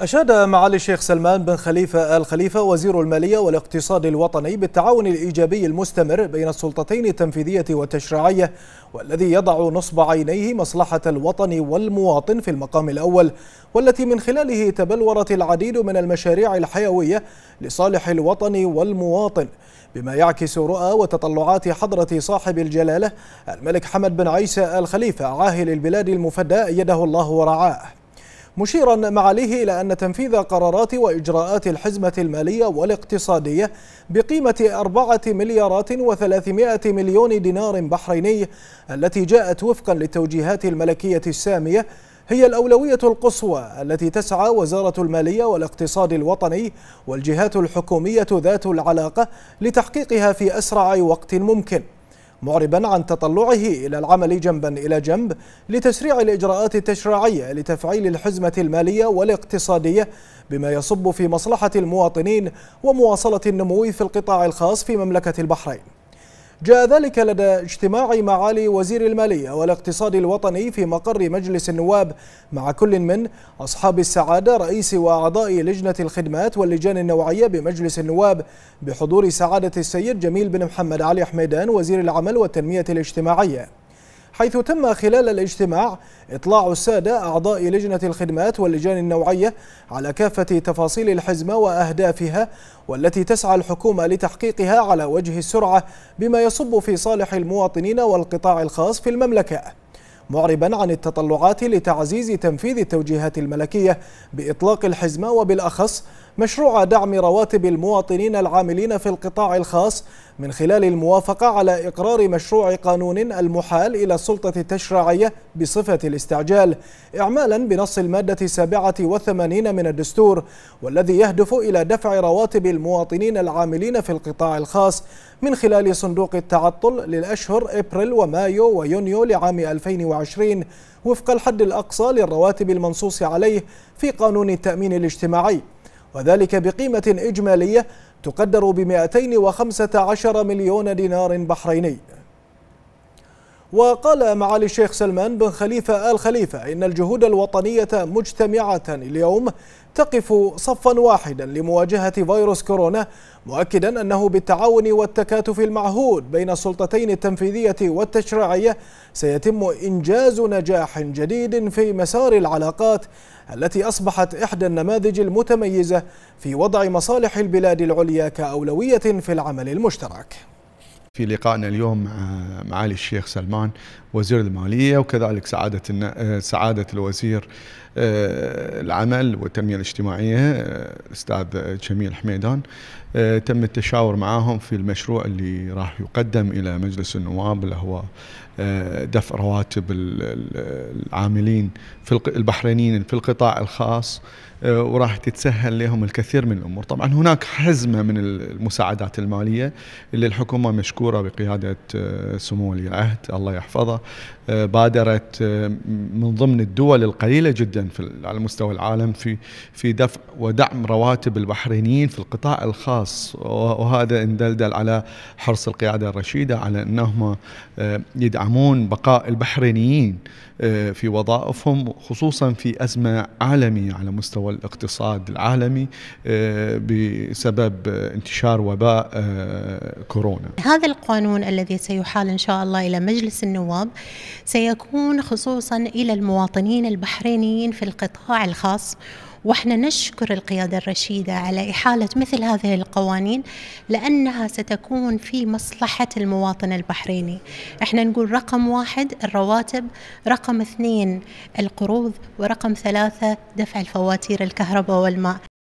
أشاد معالي الشيخ سلمان بن خليفة آل خليفة وزير المالية والاقتصاد الوطني بالتعاون الإيجابي المستمر بين السلطتين التنفيذية والتشريعية والذي يضع نصب عينيه مصلحة الوطن والمواطن في المقام الأول والتي من خلاله تبلورت العديد من المشاريع الحيوية لصالح الوطن والمواطن بما يعكس رؤى وتطلعات حضرة صاحب الجلالة الملك حمد بن عيسى آل خليفة عاهل البلاد المفدى يده الله ورعاه مشيرا معاليه إلى أن تنفيذ قرارات وإجراءات الحزمة المالية والاقتصادية بقيمة أربعة مليارات وثلاثمائة مليون دينار بحريني التي جاءت وفقا للتوجيهات الملكية السامية هي الأولوية القصوى التي تسعى وزارة المالية والاقتصاد الوطني والجهات الحكومية ذات العلاقة لتحقيقها في أسرع وقت ممكن معربا عن تطلعه إلى العمل جنبا إلى جنب لتسريع الإجراءات التشريعية لتفعيل الحزمة المالية والاقتصادية بما يصب في مصلحة المواطنين ومواصلة النمو في القطاع الخاص في مملكة البحرين جاء ذلك لدى اجتماع معالي وزير المالية والاقتصاد الوطني في مقر مجلس النواب مع كل من أصحاب السعادة رئيس وأعضاء لجنة الخدمات واللجان النوعية بمجلس النواب بحضور سعادة السيد جميل بن محمد علي حميدان وزير العمل والتنمية الاجتماعية حيث تم خلال الاجتماع إطلاع السادة أعضاء لجنة الخدمات واللجان النوعية على كافة تفاصيل الحزمة وأهدافها والتي تسعى الحكومة لتحقيقها على وجه السرعة بما يصب في صالح المواطنين والقطاع الخاص في المملكة معربا عن التطلعات لتعزيز تنفيذ التوجيهات الملكية بإطلاق الحزمة وبالأخص مشروع دعم رواتب المواطنين العاملين في القطاع الخاص من خلال الموافقة على إقرار مشروع قانون المحال إلى السلطة التشريعية بصفة الاستعجال إعمالا بنص المادة السابعة من الدستور والذي يهدف إلى دفع رواتب المواطنين العاملين في القطاع الخاص من خلال صندوق التعطل للأشهر إبريل ومايو ويونيو لعام 2020 وفق الحد الأقصى للرواتب المنصوص عليه في قانون التأمين الاجتماعي وذلك بقيمة إجمالية تقدر ب 215 مليون دينار بحريني وقال معالي الشيخ سلمان بن خليفة آل خليفة إن الجهود الوطنية مجتمعة اليوم تقف صفا واحدا لمواجهة فيروس كورونا مؤكدا أنه بالتعاون والتكاتف المعهود بين السلطتين التنفيذية والتشريعية سيتم إنجاز نجاح جديد في مسار العلاقات التي أصبحت إحدى النماذج المتميزة في وضع مصالح البلاد العليا كأولوية في العمل المشترك في لقائنا اليوم مع معالي الشيخ سلمان وزير الماليه وكذلك سعاده آه، سعاده الوزير آه، العمل والتنميه الاجتماعيه الاستاذ آه، جميل حميدان تم التشاور معاهم في المشروع اللي راح يقدم الى مجلس النواب اللي هو دفع رواتب العاملين في البحرينيين في القطاع الخاص آه، وراح تتسهل لهم الكثير من الامور، طبعا هناك حزمه من المساعدات الماليه اللي الحكومه مشكوره بقياده آه، سمو ولي العهد الله يحفظه آه، بادرت من ضمن الدول القليله جدا في على مستوى العالم في في دفع ودعم رواتب البحرينيين في القطاع الخاص وهذا اندلدل على حرص القياده الرشيده على انهم يدعمون بقاء البحرينيين في وظائفهم خصوصا في ازمه عالميه على مستوى والاقتصاد العالمي آه، بسبب انتشار وباء آه، كورونا. هذا القانون الذي سيحال ان شاء الله الى مجلس النواب سيكون خصوصا الى المواطنين البحرينيين في القطاع الخاص واحنا نشكر القيادة الرشيدة على إحالة مثل هذه القوانين لأنها ستكون في مصلحة المواطن البحريني احنا نقول رقم واحد الرواتب رقم اثنين القروض ورقم ثلاثة دفع الفواتير الكهرباء والماء